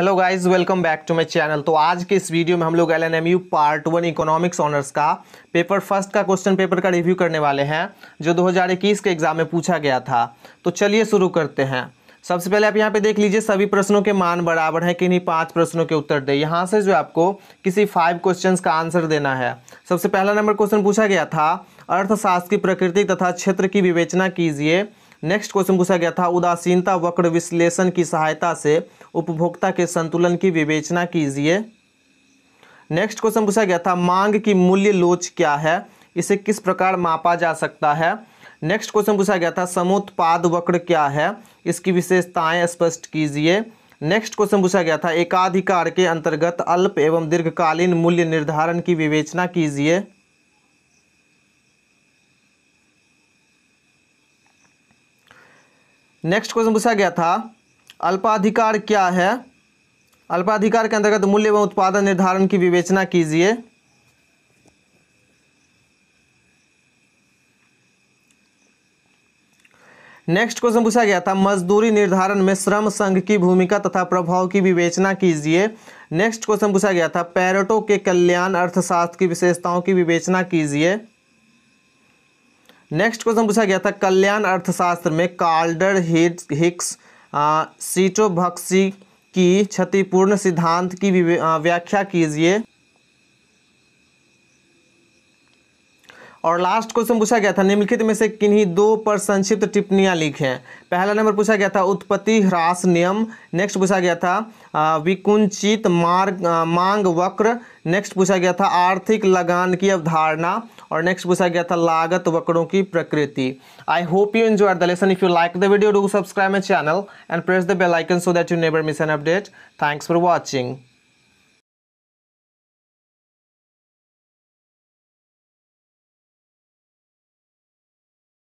hello guys welcome back to my channel तो आज के इस वीडियो में हम लोग L N M U part one economics honours का पेपर फर्स्ट का क्वेश्चन पेपर का रिव्यू करने वाले हैं जो 2021 के एग्जाम में पूछा गया था तो चलिए शुरू करते हैं सबसे पहले आप यहाँ पे देख लीजिए सभी प्रश्नों के मान बराबर हैं कि नहीं पाँच प्रश्नों के उत्तर दें यहाँ से जो आपको किसी फाइव क्वेश्चन का आंसर देना है सबसे पहला नंबर क्वेश्चन पूछा गया था अर्थशास्त्र की प्रकृति तथा क्षेत्र की विवेचना कीजिए नेक्स्ट क्वेश्चन पूछा गया था उदासीनता वक्र विश्लेषण की सहायता से उपभोक्ता के संतुलन की विवेचना कीजिए नेक्स्ट क्वेश्चन पूछा गया था मांग की मूल्य लोच क्या है इसे किस प्रकार मापा जा सकता है नेक्स्ट क्वेश्चन पूछा गया था समोत्पाद वक्र क्या है इसकी विशेषताएं स्पष्ट कीजिए नेक्स्ट क्वेश्चन पूछा गया था एकाधिकार के अंतर्गत अल्प एवं दीर्घकालीन मूल्य निर्धारण की विवेचना कीजिए नेक्स्ट क्वेश्चन पूछा गया था अल्पाधिकार क्या है अल्पाधिकार के अंतर्गत मूल्य एवं उत्पादन निर्धारण की विवेचना कीजिए नेक्स्ट क्वेश्चन पूछा गया था मजदूरी निर्धारण में श्रम संघ की भूमिका तथा प्रभाव की विवेचना कीजिए नेक्स्ट क्वेश्चन पूछा गया था पैरटों के कल्याण अर्थशास्त्र की विशेषताओं की विवेचना कीजिए नेक्स्ट क्वेश्चन पूछा गया था कल्याण अर्थशास्त्र में कार्डर हिक्स सीटोभक्सी की क्षतिपूर्ण सिद्धांत की व्याख्या कीजिए और लास्ट क्वेश्चन पूछा गया था निम्नलिखित में से किन्हीं दो पर संक्षिप्त टिप्पणियां लिखें पहला नंबर पूछा गया था उत्पत्ति ह्रास नियम नेक्स्ट पूछा गया था विकुंचित मार्ग मांग वक्र नेक्स्ट पूछा गया था आर्थिक लगान की अवधारणा और नेक्स्ट पूछा गया था लागत वक्रों की प्रकृति I hope you enjoy the lesson if you like the video do subscribe my channel and press the bell icon so that you never miss an update thanks for watching